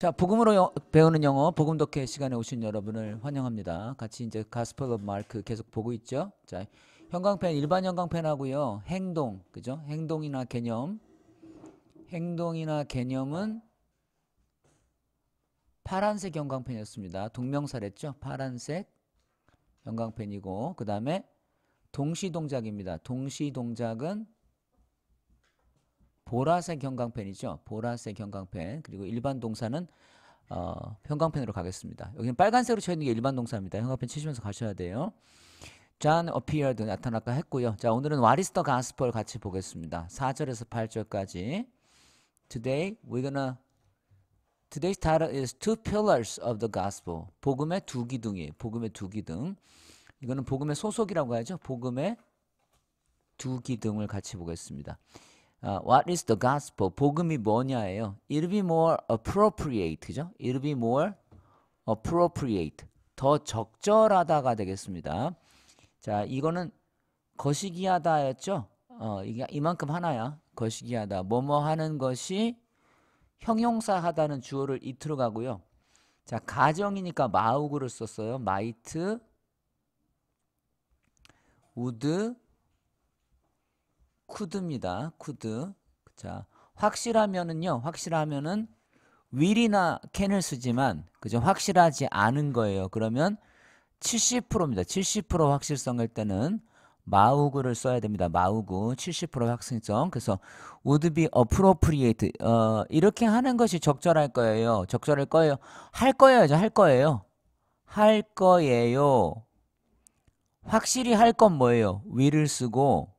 자, 복음으로 여, 배우는 영어 복음 독해 시간에 오신 여러분을 환영합니다. 같이 이제 가스펠 오브 마크 계속 보고 있죠. 자, 형광펜 일반 형광펜하고요. 행동. 그죠? 행동이나 개념. 행동이나 개념은 파란색 형광펜이었습니다. 동명사랬죠? 파란색 형광펜이고 그다음에 동시 동작입니다. 동시 동작은 보라색 형광펜이죠. 보라색 형광펜. 그리고 일반 동사는 어, 형광펜으로 가겠습니다. 여기는 빨간색으로 쳐 있는 게 일반 동사입니다. 형광펜 치시면서 가셔야 돼요. John appeared 나타났다 했고요. 자, 오늘은 What is the gospel 같이 보겠습니다. 4절에서 8절까지. Today we're gonna Today's title is Two Pillars of the Gospel. 복음의 두 기둥이, 복음의 두 기둥. 이거는 복음의 소속이라고 해야죠 복음의 두 기둥을 같이 보겠습니다. uh, what is the gospel? 복음이 뭐냐예요. It'll be more appropriate죠. It'll be more appropriate. 더 적절하다가 되겠습니다. 자, 이거는 거시기하다였죠. 어, 이게 이만큼 하나야. 거시기하다. 뭐뭐 하는 것이 형용사하다는 주어를 이틀로 가고요. 자, 가정이니까 마우그를 썼어요. 마이트, 우드, could입니다. could. 자, 확실하면은요. 확실하면은 will이나 can을 쓰지만 그죠? 확실하지 않은 거예요. 그러면 70%입니다. 70% 확실성일 때는 마우그를 써야 됩니다. 마우그 70% 확실성. 그래서 would be appropriate 어, 이렇게 하는 것이 적절할 거예요. 적절할 거예요. 할 거예요. 할 거예요. 할 거예요. 확실히 할 건 뭐예요? will을 쓰고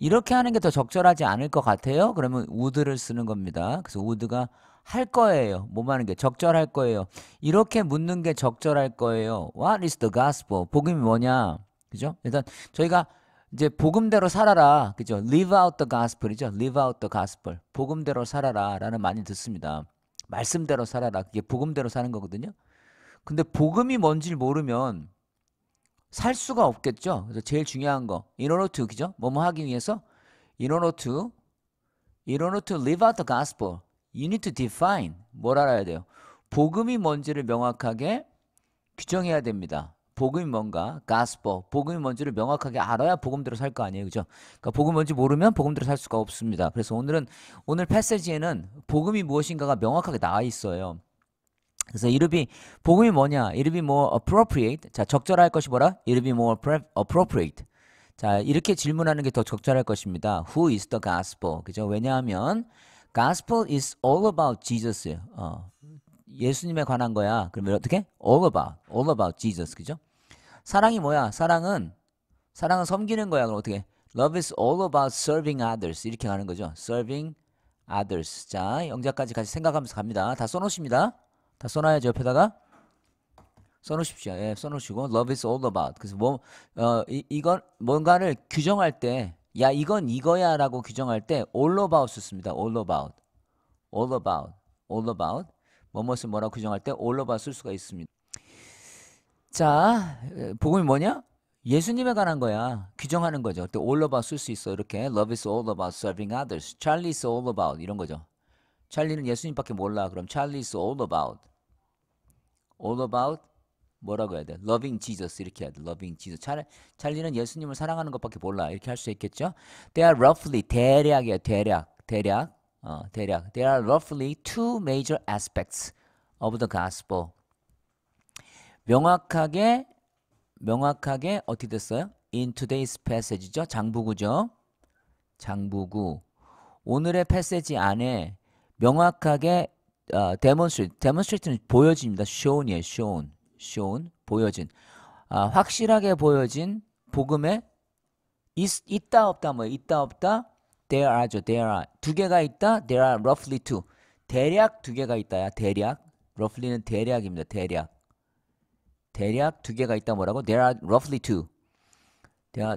이렇게 하는 게 더 적절하지 않을 것 같아요. 그러면 우드를 쓰는 겁니다. 그래서 우드가 할 거예요. 뭐 하는 게 적절할 거예요. 이렇게 묻는 게 적절할 거예요. What is the gospel? 복음이 뭐냐? 그죠? 일단 저희가 이제 복음대로 살아라. 그죠? Live out the gospel이죠. Live out the gospel. 복음대로 살아라라는 많이 듣습니다. 말씀대로 살아라. 그게 복음대로 사는 거거든요. 근데 복음이 뭔지를 모르면 살 수가 없겠죠. 그래서 제일 중요한 거 in order to 그죠? 뭐뭐 하기 위해서 in order to in order to live out the gospel you need to define 뭘 알아야 돼요. 복음이 뭔지를 명확하게 규정해야 됩니다. 복음이 뭔가 gospel 복음이 뭔지를 명확하게 알아야 복음대로 살 거 아니에요. 그죠? 그러니까 복음 뭔지 모르면 복음대로 살 수가 없습니다. 그래서 오늘은 오늘 패세지에는 복음이 무엇인가가 명확하게 나와 있어요. 그래서 이름이 복음이 뭐냐? 이름이 뭐 appropriate. 자, 적절할 것이 뭐라? 이름이 뭐 appropriate. 자, 이렇게 질문하는 게 더 적절할 것입니다. Who is the gospel? 그죠? 왜냐하면 gospel is all about Jesus. 어. 예수님에 관한 거야. 그러면 어떻게? all about. all about Jesus. 그죠? 사랑이 뭐야? 사랑은 사랑은 섬기는 거야. 그럼 어떻게? Love is all about serving others. 이렇게 가는 거죠. serving others. 자, 영자까지 같이 생각하면서 갑니다. 다 써놓으십니다. 다 써놔야죠 옆에다가 써놓으십시오. 예, 써놓으시고 love is all about. 그래서 뭐 어, 이, 이건 뭔가를 규정할 때야 이건 이거야라고 규정할 때 all about 씁니다. all about, all about, all about. 뭐뭇은 뭐라고 규정할 때 all about 쓸 수가 있습니다. 자, 복음이 뭐냐? 예수님에 관한 거야. 규정하는 거죠. 그때 all about 쓸 수 있어. 이렇게 love is all about serving others. Charlie is all about 이런 거죠. 찰리는 예수님밖에 몰라. 그럼 Charlie is all about. all about 뭐라고 해야 돼? loving Jesus 이렇게 해야 돼. loving Jesus. 찰, 찰리는 예수님을 사랑하는 것밖에 몰라. 이렇게 할 수 있겠죠? They are roughly 대략이야. 대략. 대략. 어, 대략. There are roughly two major aspects of the gospel. 명확하게 명확하게 어떻게 됐어요? In today's passage죠. 장부구죠. 장부구. 오늘의 패세지 안에 명확하게 어, demonstrate. demonstrate는 보여집니다. shown이에요. shown. shown. 보여진. 아, 확실하게 보여진 복음에 is, 있다 없다 뭐 있다 없다 there are죠. there are. 두 개가 있다. there are roughly two. 대략 두 개가 있다야. 대략. roughly는 대략입니다. 대략. 대략 두 개가 있다 뭐라고? there are roughly two.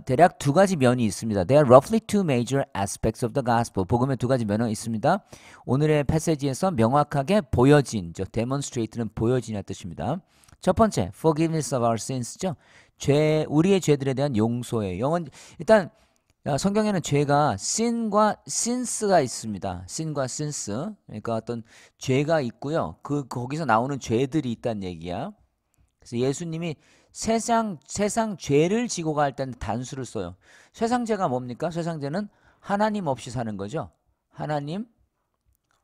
대략 두 가지 면이 있습니다. There are roughly two major aspects of the gospel. 복음의 두 가지 면은 있습니다. 오늘의 패세지에서 명확하게 보여진, 저 demonstrate는 보여진이라는 뜻입니다. 첫 번째, forgiveness of our sins죠. 죄, 우리의 죄들에 대한 용서예요. 영원 일단 아, 성경에는 죄가 sin과 s i n c 가 있습니다. sin과 s i n c 그러니까 어떤 죄가 있고요. 그 거기서 나오는 죄들이 있다는 얘기야. 그래서 예수님이 세상 세상 죄를 지고 갈 때는 단수를 써요. 세상죄가 뭡니까? 세상죄는 하나님 없이 사는 거죠. 하나님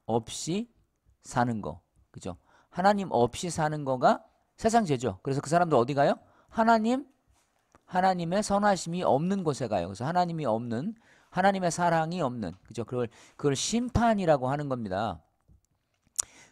없이 사는 거. 그죠? 하나님 없이 사는 거가 세상죄죠. 그래서 그 사람들 어디 가요? 하나님 하나님의 선하심이 없는 곳에 가요. 그래서 하나님이 없는 하나님의 사랑이 없는 그죠? 그걸 그걸 심판이라고 하는 겁니다.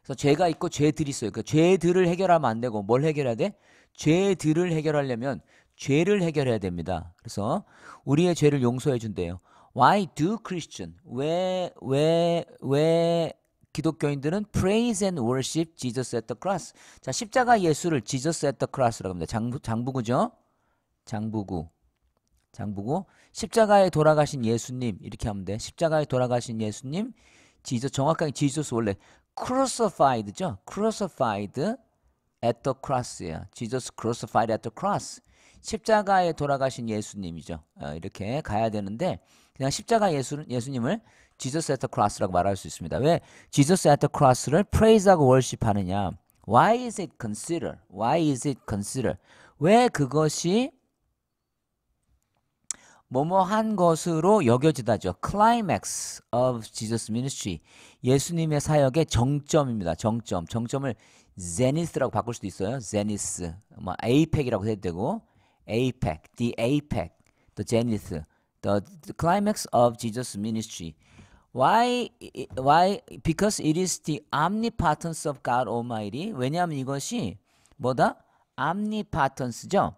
그래서 죄가 있고 죄들이 있어요. 그 죄들을 해결하면 안 되고 뭘 해결해야 돼? 죄들을 해결하려면 죄를 해결해야 됩니다. 그래서 우리의 죄를 용서해 준대요. Why do Christian? 왜 왜, 왜 기독교인들은 praise and worship Jesus at the cross. 자, 십자가 예수를 Jesus at the cross라고 합니다. 장부, 장부구죠? 장부구. 장부구. 십자가에 돌아가신 예수님. 이렇게 하면 돼. 십자가에 돌아가신 예수님. 지저 정확하게 지저스 원래 crucified죠. crucified at the cross예요. Jesus crucified at the cross. 십자가에 돌아가신 예수님이죠. 어, 이렇게 가야 되는데 그냥 십자가 예수, 예수님을 Jesus at the cross라고 말할 수 있습니다. 왜 Jesus at the cross를 praise하고 worship하느냐? Why is it consider? Why is it consider? 왜 그것이 뭐뭐한 것으로 여겨지다죠. climax of Jesus ministry. 예수님의 사역의 정점입니다. 정점. 정점을 zenith라고 바꿀 수도 있어요. zenith. 뭐 apec이라고 해도 되고 apec, the apec, the zenith, the, the climax of Jesus ministry. Why? Why? Because it is the omnipotence of God Almighty. 왜냐하면 이것이 뭐다? omnipotence죠.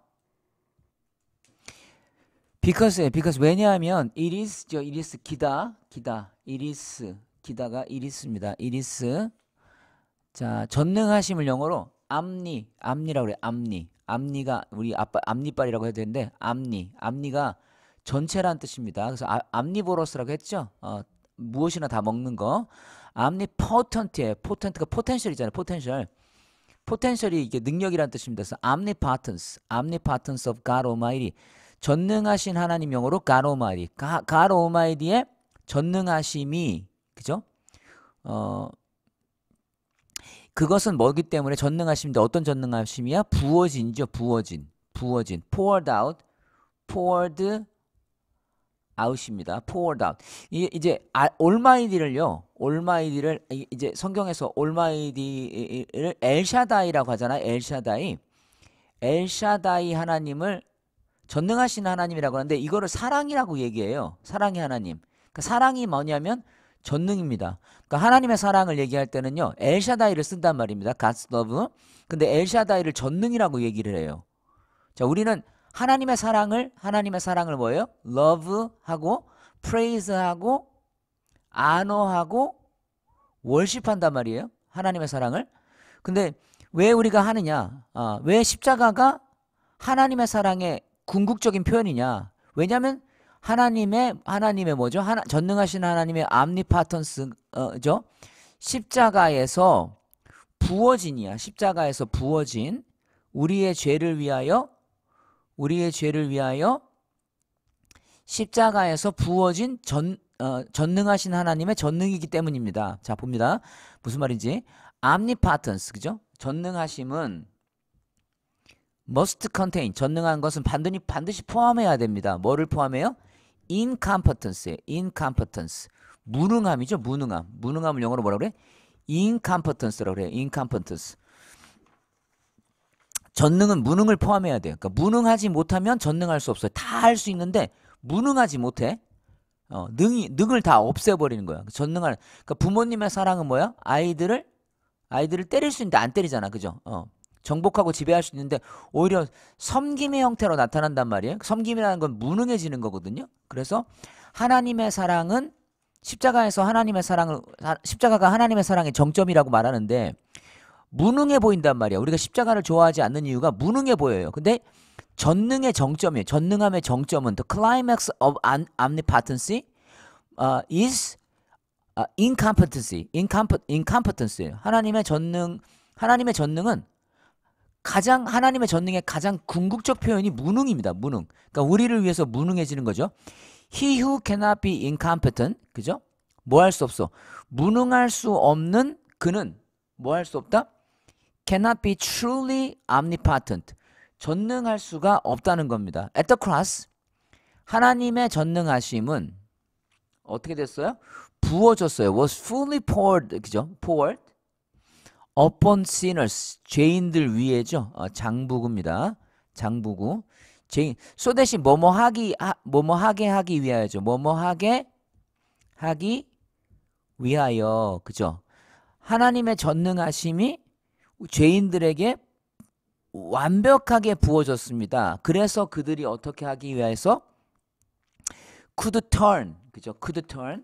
because예요. because 왜냐하면 it is죠. it is 기다 기다 it is 기다가 it is입니다. it is 자 전능하심을 영어로 암니 암니라고 그래 암니 암니가 우리 아빠 암니빨이라고 해야 되는데 암니 암니가 전체란 뜻입니다. 그래서 아, 암니보러스라고 했죠. 어, 무엇이나 다 먹는 거. 암니 포턴트에 포턴트가 포텐셜이잖아요. 포텐셜. 포텐셜이 이게 능력이라는 뜻입니다. 그래서 암니 파턴스, 암니 파턴스 of God Almighty. 전능하신 하나님 영어로 가로마디. 가로마디의 전능하심이 그죠? 어 그것은 뭐기 때문에 전능하심인데 어떤 전능하심이야? 부어진이죠. 부어진. 부어진. poured out. poured out입니다. poured out. 이, 이제 아, 올마이디를요. 올마이디를 이제 성경에서 올마이디를 엘샤다이라고 하잖아요. 엘샤다이. 엘샤다이 하나님을 전능하신 하나님이라고 하는데 이거를 사랑이라고 얘기해요. 사랑의 하나님. 그러니까 사랑이 뭐냐면 전능입니다. 그러니까 하나님의 사랑을 얘기할 때는요. 엘샤다이를 쓴단 말입니다. 가스더브. 근데 엘샤다이를 전능이라고 얘기를 해요. 자, 우리는 하나님의 사랑을 하나님의 사랑을 뭐예요? 러브하고 프레이즈하고 아노하고 월십한단 말이에요. 하나님의 사랑을. 근데 왜 우리가 하느냐? 아, 왜 십자가가 하나님의 사랑의 궁극적인 표현이냐? 왜냐하면 하나님의 하나님의 뭐죠? 하나, 전능하신 하나님의 암니 파턴스죠. 어, 십자가에서 부어진이야. 십자가에서 부어진 우리의 죄를 위하여 우리의 죄를 위하여 십자가에서 부어진 전 어, 전능하신 하나님의 전능이기 때문입니다. 자 봅니다. 무슨 말인지 암니 파턴스 그죠? 전능하심은 must contain 전능한 것은 반드시 반드시 포함해야 됩니다. 뭐를 포함해요? incompetence, incompetence. 무능함이죠, 무능함. 무능함을 영어로 뭐라 그래? incompetence라고 그래요. incompetence. 전능은 무능을 포함해야 돼요. 그러니까 무능하지 못하면 전능할 수 없어요. 다 할 수 있는데 무능하지 못해. 어, 능이 능을 다 없애버리는 거야. 전능할. 그러니까 부모님의 사랑은 뭐야? 아이들을 아이들을 때릴 수 있는데 안 때리잖아, 그죠? 어. 정복하고 지배할 수 있는데 오히려 섬김의 형태로 나타난단 말이에요. 섬김이라는 건 무능해지는 거거든요. 그래서 하나님의 사랑은 십자가에서 하나님의 사랑을 십자가가 하나님의 사랑의 정점이라고 말하는데 무능해 보인단 말이에요 우리가 십자가를 좋아하지 않는 이유가 무능해 보여요. 근데 전능의 정점이에요. 전능함의 정점은 the climax of omnipotence uh, 어, is uh, incompetency. incompetency. 하나님의 전능 하나님의 전능은 가장 하나님의 전능의 가장 궁극적 표현이 무능입니다. 무능. 그러니까 우리를 위해서 무능해지는 거죠. He who cannot be incompetent. 그죠? 뭐 할 수 없어. 무능할 수 없는 그는 뭐 할 수 없다? cannot be truly omnipotent. 전능할 수가 없다는 겁니다. At the cross. 하나님의 전능하심은 어떻게 됐어요? 부어졌어요. was fully poured. 그죠? poured. upon sinners 죄인들 위에죠. 어, 장부구입니다. 장부구. 죄인 소대시 뭐뭐 하기 뭐뭐 하게 하기 위하여죠. 뭐뭐 하게 하기 위하여 그죠? 하나님의 전능하심이 죄인들에게 완벽하게 부어졌습니다. 그래서 그들이 어떻게 하기 위해서 could turn 그죠? could turn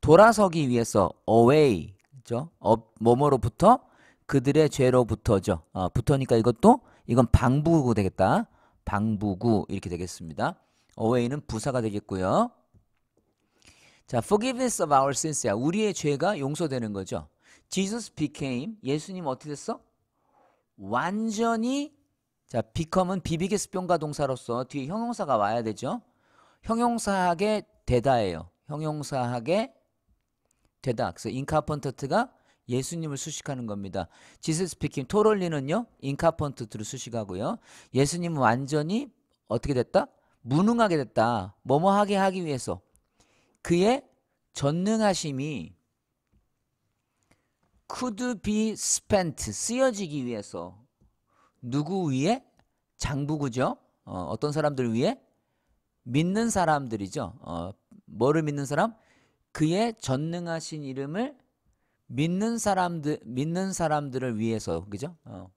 돌아서기 위해서 away 그죠? 어, 뭐뭐로부터 그들의 죄로부터죠. 어, 아, 부터니까 이것도 이건 방부구 되겠다. 방부구 이렇게 되겠습니다. away는 부사가 되겠고요. 자, forgiveness of our s i n s 우리의 죄가 용서되는 거죠. Jesus became 예수님 어떻게 됐어? 완전히 자, become은 비비게스 병가 동사로서 뒤에 형용사가 와야 되죠. 형용사하게 되다예요. 형용사하게 되다. 그래서 인카펀터트가 예수님을 수식하는 겁니다. 지스 스피킹 토롤리는요. 인카펀트트를 수식하고요. 예수님은 완전히 어떻게 됐다? 무능하게 됐다. 뭐뭐하게 하기 위해서 그의 전능하심이 could be spent 쓰여지기 위해서 누구 위에? 장부구죠. 어, 떤 사람들 위에? 믿는 사람들이죠. 어, 뭐를 믿는 사람? 그의 전능하신 이름을 믿는 사람들 믿는 사람들을 위해서 그죠? 어.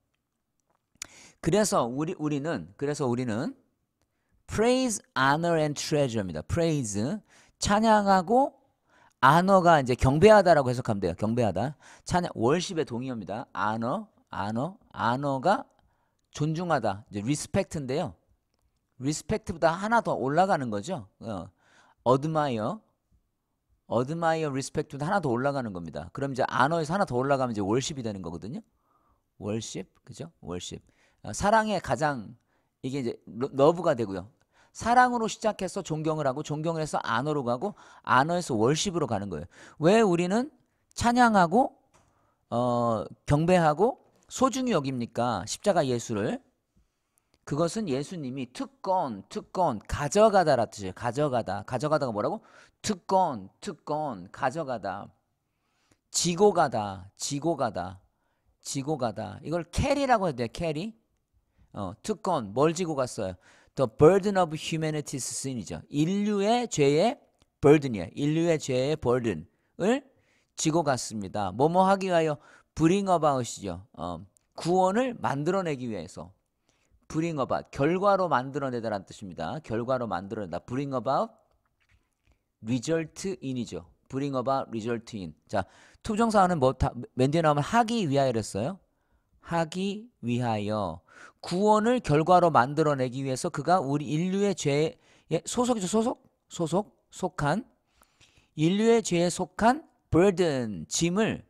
그래서 우리 우리는 그래서 우리는 praise, honor and treasure입니다. praise 찬양하고 honor가 이제 경배하다라고 해석하면 돼요. 경배하다. 찬양 월십의 동의어입니다. honor, honor, honor가 존중하다. 이제 respect인데요. respect보다 하나 더 올라가는 거죠. 어. admire admire, respect도 하나 더 올라가는 겁니다. 그럼 이제 안어에서 하나 더 올라가면 이제 월십이 되는 거거든요. 월십, 그죠? 월십. 아, 어, 사랑의 가장 이게 이제 러브가 되고요. 사랑으로 시작해서 존경을 하고 존경을 해서 안어로 가고 안어에서 월십으로 가는 거예요. 왜 우리는 찬양하고 어, 경배하고 소중히 여깁니까? 십자가 예수를 그것은 예수님이 특권, 특권, 가져가다라 뜻이에요. 가져가다. 가져가다가 뭐라고? 특권, 특권, 가져가다. 지고 가다, 지고 가다, 지고 가다. 이걸 캐리라고 해야 돼요, 캐리. 어, 특권, 뭘 지고 갔어요? The burden of humanity's sin이죠. 인류의 죄의 burden이에요. 인류의 죄의 burden을 지고 갔습니다. 뭐뭐 하기 위하여 bring about이죠. 어, 구원을 만들어내기 위해서. bring about 결과로 만들어내다라는 뜻입니다. 결과로 만들어내다. bring about result in이죠. bring about result in. 자, 투정사는 뭐맨 뒤에 나오면 하기 위하여랬어요. 하기 위하여 구원을 결과로 만들어내기 위해서 그가 우리 인류의 죄에 소속이죠 소속 소속 속한 인류의 죄에 속한 burden 짐을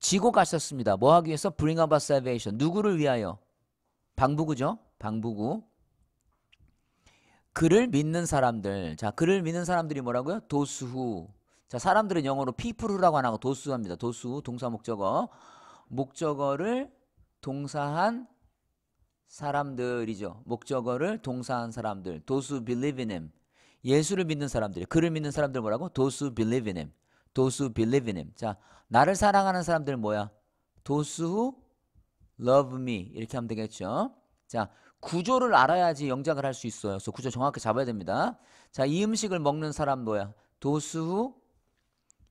지고 가셨습니다. 뭐 하기 위해서 bring about salvation 누구를 위하여 방부구죠 방부구 그를 믿는 사람들 자 그를 믿는 사람들이 뭐라고요? 도수후 자 사람들은 영어로 people라고 안 하고 도수합니다 도수 동사 목적어 목적어를 동사한 사람들이죠 목적어를 동사한 사람들 도수 believe in him 예수를 믿는 사람들 이 그를 믿는 사람들 뭐라고? 도수 believe in him 도수 believe in him 자 나를 사랑하는 사람들 뭐야? 도수 love me 이렇게 하면 되겠죠 자 구조를 알아야지 영작을 할 수 있어요. 그래서 구조 정확히 잡아야 됩니다. 자, 이 음식을 먹는 사람 뭐야? 도수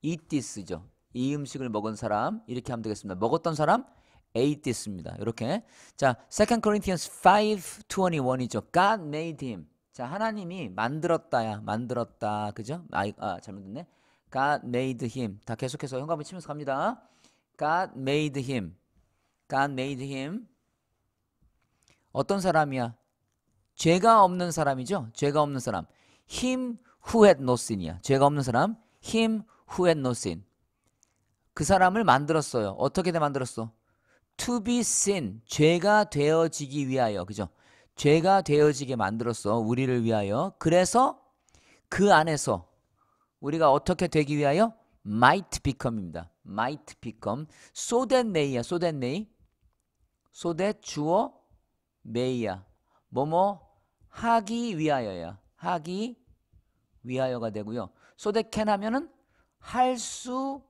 이티스죠. 이 음식을 먹은 사람 이렇게 하면 되겠습니다. 먹었던 사람 에이티스입니다. 이렇게. 자, 2 Corinthians 5:21이죠. God made him. 자, 하나님이 만들었다야. 만들었다. 그죠? 아, 아 잘못됐네. God made him. 다 계속해서 현관문 치면서 갑니다. God made him. God made him. 어떤 사람이야? 죄가 없는 사람이죠. 죄가 없는 사람. Him who had no sin이야. 죄가 없는 사람. Him who had no sin. 그 사람을 만들었어요. 어떻게 돼 만들었어? To be sin. 죄가 되어지기 위하여. 그죠? 죄가 되어지게 만들었어. 우리를 위하여. 그래서 그 안에서 우리가 어떻게 되기 위하여? might become입니다. might become. so that t h y 야 so that t h y so that 주어 메이야. 뭐뭐 하기 위하여야. 하기 위하여가 되고요. So that can 하면은 할수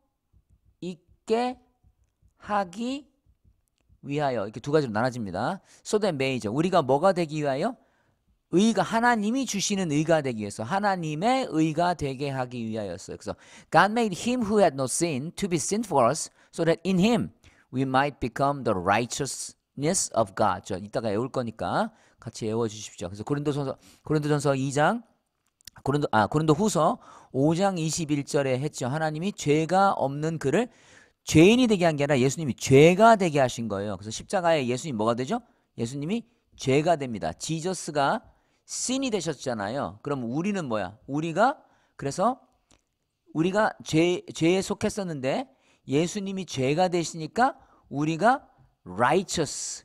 있게 하기 위하여 이렇게 두 가지로 나눠집니다. So that may죠. 우리가 뭐가 되기 위하여? 의가 하나님이 주시는 의가 되기 위해서 하나님의 의가 되게 하기 위하였어 그래서 God made him who had no sin to be sin for us so that in him we might become the righteous ness of God. 저 이따가 외울 거니까 같이 외워 주십시오. 그래서 고린도전서 고린도전서 2장 고린도 아 고린도후서 5장 21절에 했죠. 하나님이 죄가 없는 그를 죄인이 되게 한 게 아니라 예수님이 죄가 되게 하신 거예요. 그래서 십자가에 예수님 뭐가 되죠? 예수님이 죄가 됩니다. 지저스가 신이 되셨잖아요. 그럼 우리는 뭐야? 우리가 그래서 우리가 죄, 죄에 속했었는데 예수님이 죄가 되시니까 우리가 righteous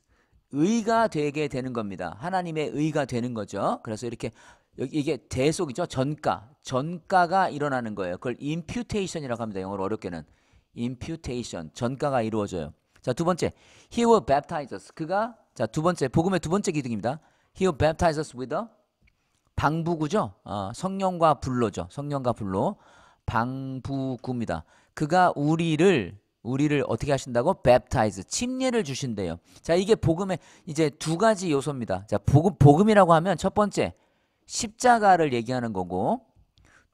의가 되게 되는 겁니다. 하나님의 의가 되는 거죠. 그래서 이렇게 여기 이게 대속이죠. 전가. 전가가 일어나는 거예요. 그걸 imputation이라고 합니다. 영어로 어렵게는 imputation. 전가가 이루어져요. 자, 두 번째. He will baptize us. 그가 자, 두 번째 복음의 두 번째 기둥입니다. He will baptize us with t 방부구죠. 어, 성령과 불로죠. 성령과 불로 방부구입니다. 그가 우리를 우리를 어떻게 하신다고? b a p t i 침례를 주신대요. 자, 이게 복음의 이제 두 가지 요소입니다. 자, 복음, 복음이라고 하면 첫 번째, 십자가를 얘기하는 거고,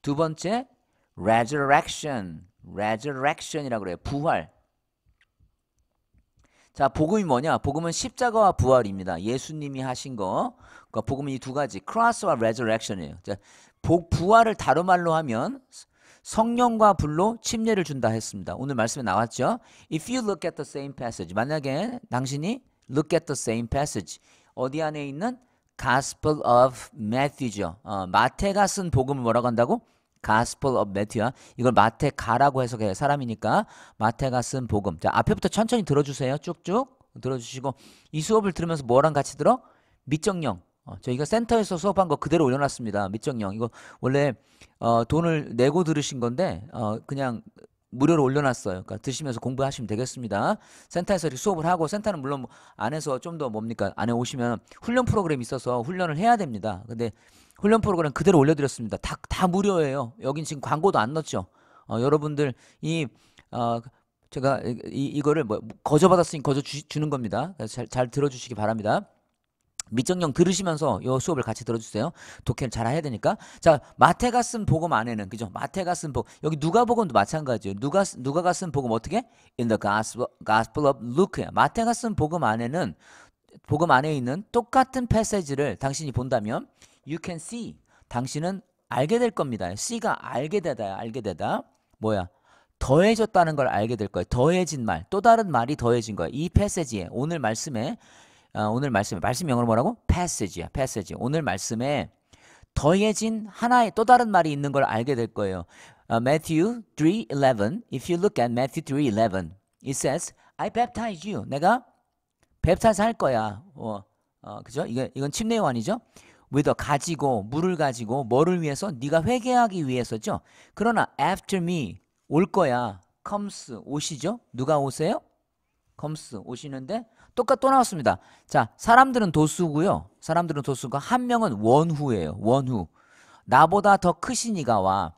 두 번째, resurrection, resurrection이라고 그래요. 부활. 자, 복음이 뭐냐? 복음은 십자가와 부활입니다. 예수님이 하신 거. 그러니까 복음은 이 두 가지, 크로스와 레저렉션이에요. 자, 복 부활을 다른 말로 하면 성령과 불로 침례를 준다 했습니다. 오늘 말씀에 나왔죠. If you look at the same passage, 만약에 당신이 look at the same passage, 어디 안에 있는 Gospel of Matthew죠. 어, 마태가 쓴 복음을 뭐라고 한다고? Gospel of m a t t h e w 이걸 마태가라고 해석해 사람이니까 마태가 쓴 복음. 자 앞에부터 천천히 들어주세요. 쭉쭉 들어주시고 이 수업을 들으면서 뭐랑 같이 들어? 미정령 어, 저희가 센터에서 수업한 거 그대로 올려놨습니다. 밑정령 이거 원래 어, 돈을 내고 들으신 건데 어, 그냥 무료로 올려놨어요. 그러니까 드시면서 공부하시면 되겠습니다. 센터에서 이렇게 수업을 하고 센터는 물론 뭐 안에서 좀 더 뭡니까 안에 오시면 훈련 프로그램이 있어서 훈련을 해야 됩니다. 근데 훈련 프로그램 그대로 올려드렸습니다. 다, 다 무료예요. 여긴 지금 광고도 안 넣었죠. 어, 여러분들 이 어, 제가 이, 이거를 뭐 거저 받았으니 거저 주, 주는 겁니다. 잘, 잘 들어주시기 바랍니다. 밑정경 들으시면서 요 수업을 같이 들어주세요. 독해를 잘 해야 되니까. 자, 마태가 쓴 복음 안에는 그죠? 마태가 쓴 복음 여기 누가복음도 마찬가지예요. 누가 누가가 쓴 복음 어떻게? In the Gospel, Gospel of Luke. 마태가 쓴 복음 안에는 복음 안에 있는 똑같은 패세지를 당신이 본다면 you can see 당신은 알게 될 겁니다. see가 알게 되다, 알게 되다. 뭐야? 더해졌다는 걸 알게 될 거예요. 더해진 말, 또 다른 말이 더해진 거예요. 이 패세지에 오늘 말씀에 어, 오늘 말씀 말씀 영어로 뭐라고? 패 a 지야패 a 지 오늘 말씀에 더해진 하나의 또 다른 말이 있는 걸 알게 될 거예요. Uh, Matthew 3:11. If you look at Matthew 3:11, it says, "I baptize you." 내가 뱁타즈 할 거야. 어, 어 그죠? 이건 이건 침례 요한이죠. with a 가지고 물을 가지고 뭐를 위해서 네가 회개하기 위해서죠. 그러나 after me 올 거야. comes 오시죠. 누가 오세요? comes 오시는데 똑같 또 나왔습니다. 자, 사람들은 도수고요. 사람들은 도수가 한 명은 원후예요. 원후. 나보다 더 크신 이가와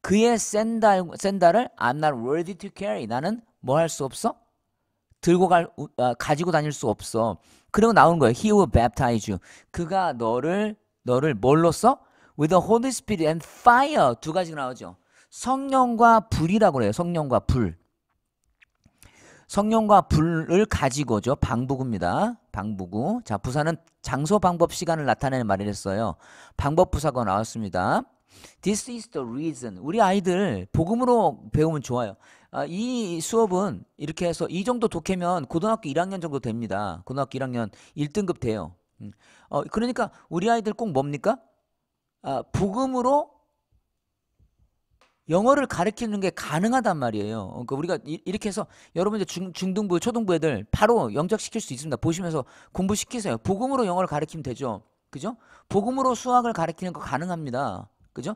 그의 샌다, 샌다를 I'm not worthy to carry. 나는 뭐 할 수 없어? 들고 갈, 아, 가지고 다닐 수 없어. 그리고 나온 거예요. He will baptize you. 그가 너를, 너를 뭘로써? With the Holy Spirit and fire. 두 가지가 나오죠. 성령과 불이라고 그래요. 성령과 불. 성령과 불을 가지고죠. 방부구입니다. 방부구. 자, 부사는 장소 방법 시간을 나타내는 말을 했어요. 방법 부사가 나왔습니다. This is the reason. 우리 아이들 복음으로 배우면 좋아요. 아, 이 수업은 이렇게 해서 이 정도 독해면 고등학교 1학년 정도 됩니다. 고등학교 1학년 1등급 돼요. 음. 어, 그러니까 우리 아이들 꼭 뭡니까? 아, 복음으로 영어를 가르치는 게 가능하단 말이에요. 어, 그러니까 우리가 이, 이렇게 해서 여러분 이 중, 중등부, 초등부 애들 바로 영적시킬수 있습니다. 보시면서 공부시키세요. 복음으로 영어를 가르치면 되죠. 그죠? 복음으로 수학을 가르치는 거 가능합니다. 그죠?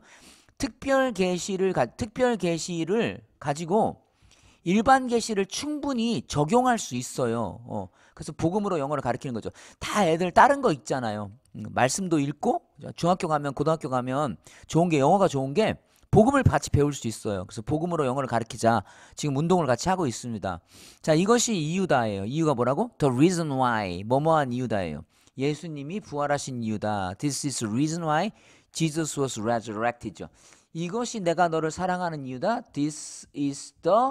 특별 개시를 특별 개시를 가지고 일반 개시를 충분히 적용할 수 있어요. 어, 그래서 복음으로 영어를 가르치는 거죠. 다 애들 다른 거 있잖아요. 음, 말씀도 읽고 중학교 가면 고등학교 가면 좋은 게 영어가 좋은 게 복음을 같이 배울 수 있어요. 그래서 복음으로 영어를 가르키자 지금 운동을 같이 하고 있습니다. 자, 이것이 이유다예요. 이유가 뭐라고? The reason why. 뭐뭐한 이유다예요. 예수님이 부활하신 이유다. This is the reason why Jesus was resurrected. 이것이 내가 너를 사랑하는 이유다. This is the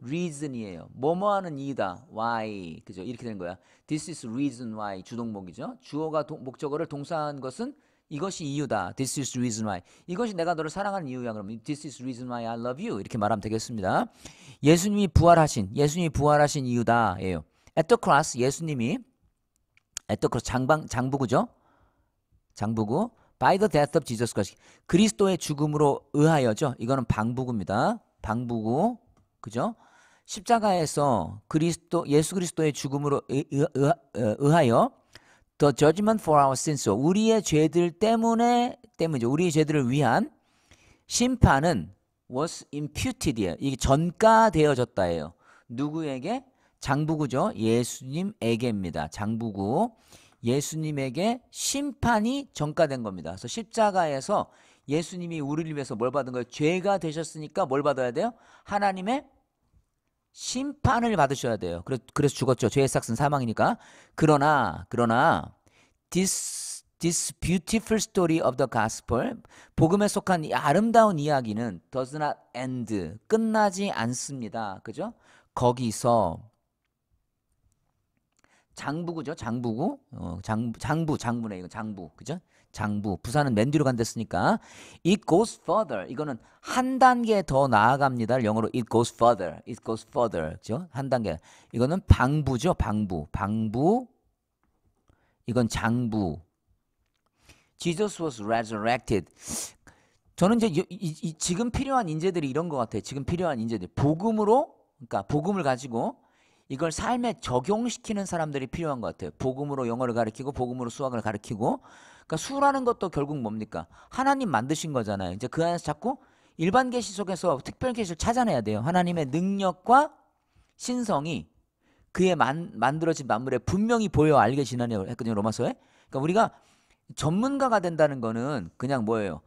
reason이에요. 뭐뭐 하는 이유다. why. 그죠? 이렇게 되는 거야. This is reason why. 주동목이죠. 주어가 동, 목적어를 동사한 것은 이것이 이유다. This is reason why. 이것이 내가 너를 사랑하는 이유야. 그러 This is reason why I love you. 이렇게 말하면 되겠습니다. 예수님이 부활하신, 예수님이 부활하신 이유다. 예요. At the cross, 예수님이 at the cross, 장방, 장부구죠? 장부구. By the death of Jesus Christ. 그리스도의 죽음으로 의하여죠. 이거는 방부구입니다. 방부구. 그죠? 십자가에서 그리스도, 예수 그리스도의 죽음으로 의, 의, 의, 의하여 the judgment for our sins. 우리의 죄들 때문에 때문이죠. 우리의 죄들을 위한 심판은 was imputed. 이게 전가되어졌다예요. 누구에게? 장부구죠. 예수님에게입니다. 장부구. 예수님에게 심판이 전가된 겁니다. 그래서 십자가에서 예수님이 우리를 위해서 뭘 받은 거예요? 죄가 되셨으니까 뭘 받아야 돼요? 하나님의 심판을 받으셔야 돼요. 그래서, 죽었죠. 죄의 싹은 사망이니까. 그러나 그러나 this this beautiful story of the gospel 복음에 속한 이 아름다운 이야기는 does not end 끝나지 않습니다. 그죠? 거기서 장부구죠. 장부구. 어, 장 장부 장부네 이거 장부. 그죠? 장부. 부산은맨 뒤로 간댔으니까 it goes further. 이거는 한 단계 더 나아갑니다. 영어로 it goes further. it goes further. 그죠? 한 단계. 이거는 방부죠. 방부. 방부. 이건 장부. Jesus was resurrected. 저는 이제 이, 이, 이 지금 필요한 인재들이 이런 것 같아요. 지금 필요한 인재들. 복음으로, 그러니까 복음을 가지고 이걸 삶에 적용시키는 사람들이 필요한 것 같아요. 복음으로 영어를 가르키고 복음으로 수학을 가르키고 그러니까 수라는 것도 결국 뭡니까? 하나님 만드신 거잖아요. 이제 그 안에서 자꾸 일반 계시 속에서 특별 계시를 찾아내야 돼요. 하나님의 능력과 신성이 그의 만, 만들어진 만물에 분명히 보여 알게 지나냐 했거든요. 로마서에. 그러니까 우리가 전문가가 된다는 거는 그냥 뭐예요?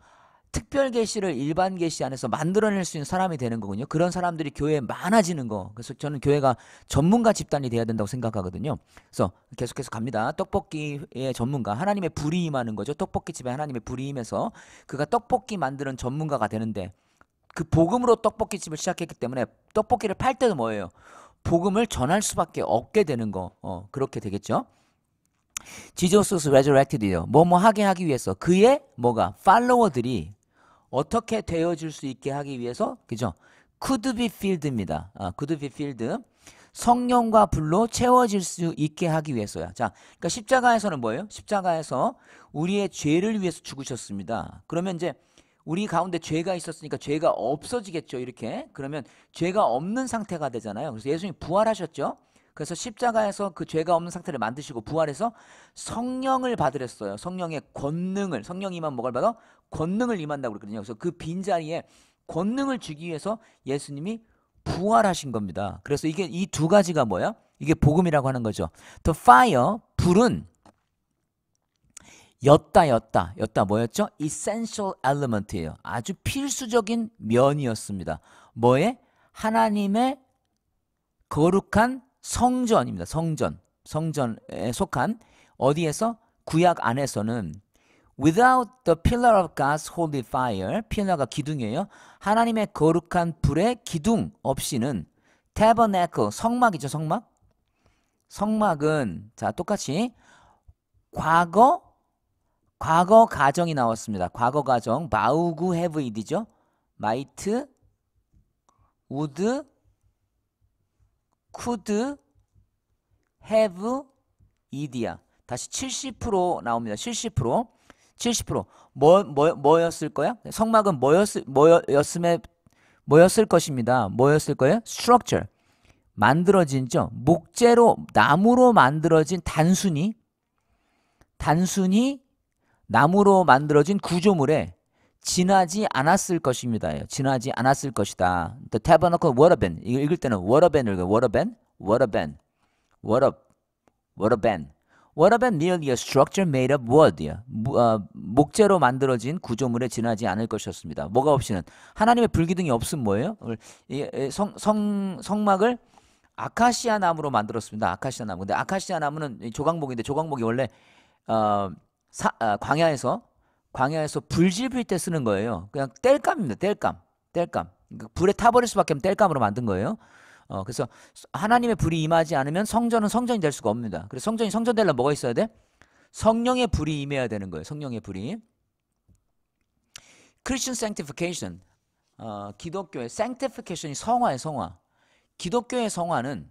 특별 계시를 일반 계시 안에서 만들어낼 수 있는 사람이 되는 거군요. 그런 사람들이 교회에 많아지는 거. 그래서 저는 교회가 전문가 집단이 돼야 된다고 생각하거든요. 그래서 계속해서 갑니다. 떡볶이의 전문가, 하나님의 불이 임하는 거죠. 떡볶이 집에 하나님의 불이 임해서 그가 떡볶이 만드는 전문가가 되는데 그 복음으로 떡볶이 집을 시작했기 때문에 떡볶이를 팔 때도 뭐예요? 복음을 전할 수밖에 없게 되는 거. 어, 그렇게 되겠죠. 지저 s u s r e s u 요 뭐뭐 하게 하기 위해서 그의 뭐가 팔로워들이 어떻게 되어질수 있게 하기 위해서 그죠? could be filled입니다. 아, could be filled. 성령과 불로 채워질 수 있게 하기 위해서야. 자, 그러니까 십자가에서는 뭐예요? 십자가에서 우리의 죄를 위해서 죽으셨습니다. 그러면 이제 우리 가운데 죄가 있었으니까 죄가 없어지겠죠. 이렇게. 그러면 죄가 없는 상태가 되잖아요. 그래서 예수님이 부활하셨죠. 그래서 십자가에서 그 죄가 없는 상태를 만드시고 부활해서 성령을 받으랬어요. 성령의 권능을 성령이만 뭐을 받아 권능을 임한다고 그랬거든요. 그래서 그 빈자리에 권능을 주기 위해서 예수님이 부활하신 겁니다. 그래서 이게 이 두 가지가 뭐예요 이게 복음이라고 하는 거죠. The fire, 불은 였다 였다 였다 뭐였죠? essential element이에요. 아주 필수적인 면이었습니다. 뭐에? 하나님의 거룩한 성전입니다. 성전. 성전에 속한 어디에서 구약 안에서는 Without the pillar of God's holy fire, p i 가 기둥이에요. 하나님의 거룩한 불의 기둥 없이는 tabernacle, 성막이죠, 성막. 성막은 자 똑같이 과거 과거 가정이 나왔습니다. 과거 가정 마우구 헤브이디죠. 마이트 우드 쿠드 헤브 이디야. 다시 70% 나옵니다. 70% 70%. 뭐, 뭐, 뭐였을 거야? 성막은 뭐였을, 뭐였음에, 뭐였을 것입니다. 뭐였을 거예요? structure. 만들어진죠. 목재로, 나무로 만들어진 단순히, 단순히 나무로 만들어진 구조물에 지나지 않았을 것입니다. 지나지 않았을 것이다. The tabernacle water ban. 이거 읽을 때는 water ban 읽어요. water ban, water ban, water, water ban. What about merely a structure made of wood? 어, 목재로 만들어진 구조물에 지나지 않을 것이었습니다. 뭐가 없이는 하나님의 불기둥이 없음 뭐예요? 성, 성, 성막을 아카시아 나무로 만들었습니다. 아카시아 나무. 근데 아카시아 나무는 조각목인데 조각목이 원래 어, 사, 어, 광야에서 광야에서 불질필 때 쓰는 거예요. 그냥 뗄감입니다. 뗄감, 뗄감. 그러니까 불에 타버릴 수밖에 없는 뗄감으로 만든 거예요. 어, 그래서 하나님의 불이 임하지 않으면 성전은 성전이 될 수가 없습니다. 그래서 성전이 성전 되려면 뭐가 있어야 돼? 성령의 불이 임해야 되는 거예요. 성령의 불이. Christian sanctification. 어, 기독교의 sanctification이 성화의 성화. 기독교의 성화는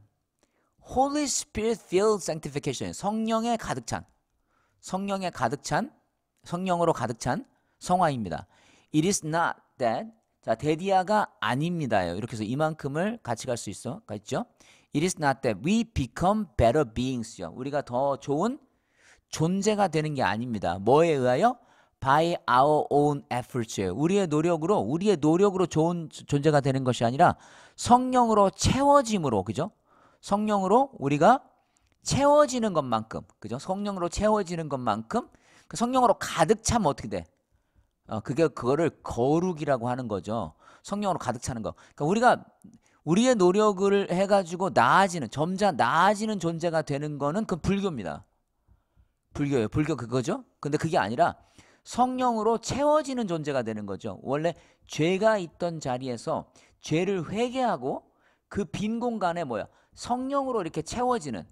Holy Spirit filled sanctification. 성령의 가득 찬. 성령의 가득 찬. 성령으로 가득 찬 성화입니다. It is not that 자, 데디아가 아닙니다요. 이렇게 해서 이만큼을 같이 갈 수 있어. 가 있죠? It is not that we become better beings요. 우리가 더 좋은 존재가 되는 게 아닙니다. 뭐에 의하여? by our own efforts. 우리의 노력으로 우리의 노력으로 좋은 존재가 되는 것이 아니라 성령으로 채워짐으로 그죠? 성령으로 우리가 채워지는 것만큼 그죠? 성령으로 채워지는 것만큼 그 성령으로 가득 차면 어떻게 돼? 어, 그게 그거를 거룩이라고 하는 거죠. 성령으로 가득 차는 거. 그러니까 우리가 우리의 노력을 해가지고 나아지는 점자 나아지는 존재가 되는 거는 그 불교입니다. 불교예요. 불교 그거죠. 근데 그게 아니라 성령으로 채워지는 존재가 되는 거죠. 원래 죄가 있던 자리에서 죄를 회개하고 그 빈 공간에 뭐야 성령으로 이렇게 채워지는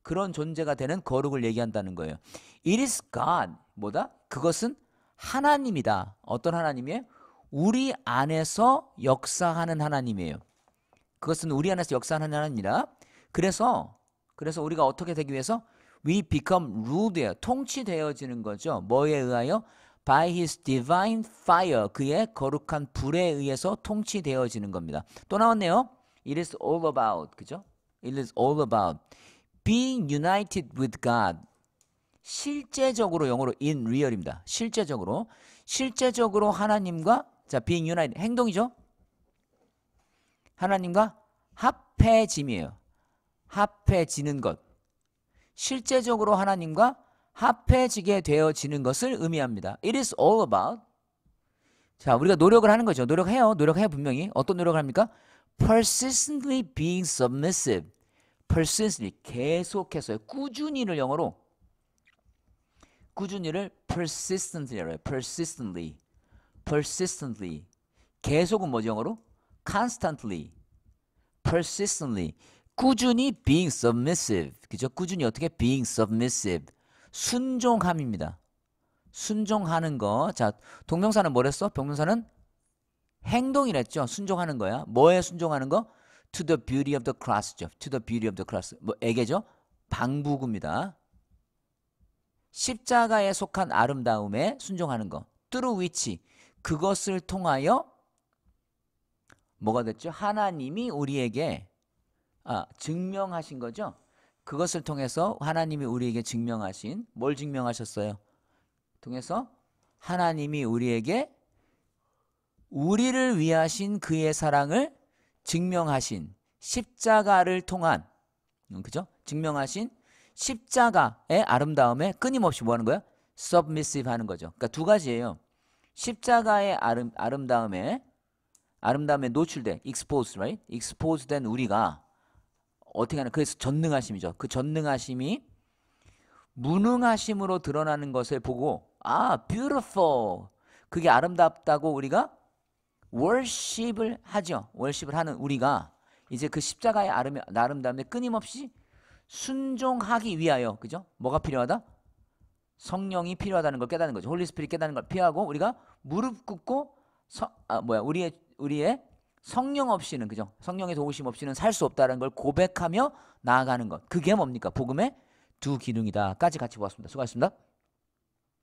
그런 존재가 되는 거룩을 얘기한다는 거예요. It is God 뭐다? 그것은 하나님이다. 어떤 하나님이에요? 우리 안에서 역사하는 하나님이에요. 그것은 우리 안에서 역사하는 하나님이라. 그래서 그래서 우리가 어떻게 되기 위해서 we become ruled예요. 통치되어지는 거죠. 뭐에 의하여 by his divine fire 그의 거룩한 불에 의해서 통치되어지는 겁니다. 또 나왔네요. It is all about 그죠? It is all about being united with God 실제적으로 영어로 in real입니다. 실제적으로 실제적으로 하나님과 자 being united 행동이죠. 하나님과 합해짐이에요. 합해지는 것. 실제적으로 하나님과 합해지게 되어지는 것을 의미합니다. It is all about 자, 우리가 노력을 하는 거죠. 노력해요. 노력해 분명히. 어떤 노력을 합니까? persistently being submissive. persistently 계속해서요. 꾸준히를 영어로 꾸준히를 persistently라고 해요. persistently. persistently. 계속은 뭐죠, 영어로? constantly. persistently. 꾸준히 being submissive. 그죠? 꾸준히 어떻게 being submissive. 순종함입니다. 순종하는 거. 자, 동명사는 뭐랬어? 병명사는 행동이랬죠. 순종하는 거야. 뭐에 순종하는 거? To the beauty of the cross죠. To the beauty of the cross. 뭐 에게죠? 방부구입니다. 십자가에 속한 아름다움에 순종하는 것. 뚜루 위치. 그것을 통하여 뭐가 됐죠? 하나님이 우리에게 아, 증명하신 거죠? 그것을 통해서 하나님이 우리에게 증명하신 뭘 증명하셨어요? 통해서 하나님이 우리에게 우리를 위하신 그의 사랑을 증명하신 십자가를 통한 음, 그죠? 증명하신 십자가의 아름다움에 끊임없이 뭐 하는 거야? submissive 하는 거죠. 그러니까 두 가지예요. 십자가의 아름, 아름다움에 아름다움에 노출돼 expose, right? expose 된 우리가 어떻게 하는 그래서 전능하심이죠. 그 전능하심이 무능하심으로 드러나는 것을 보고 아, beautiful. 그게 아름답다고 우리가 월십을 하죠. 월십을 하는 우리가 이제 그 십자가의 아름, 아름다움에 끊임없이 순종하기 위하여 그죠? 뭐가 필요하다? 성령이 필요하다는 걸 깨닫는 거죠. 홀리 스피릿 깨닫는 걸 피하고 우리가 무릎 꿇고 서, 아 뭐야 우리의 우리의 성령 없이는 그죠? 성령의 도우심 없이는 살 수 없다는 걸 고백하며 나아가는 것. 그게 뭡니까? 복음의 두 기둥이다까지 같이 보았습니다. 수고하셨습니다.